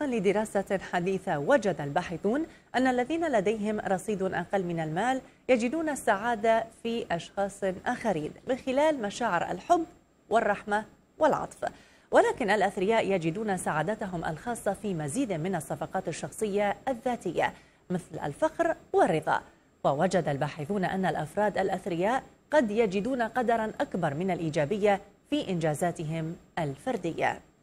وفقا لدراسة حديثة وجد الباحثون أن الذين لديهم رصيد أقل من المال يجدون السعادة في أشخاص آخرين من خلال مشاعر الحب والرحمة والعطف ولكن الأثرياء يجدون سعادتهم الخاصة في مزيد من الصفقات الشخصية الذاتية مثل الفخر والرضا ووجد الباحثون أن الأفراد الأثرياء قد يجدون قدرا أكبر من الإيجابية في إنجازاتهم الفردية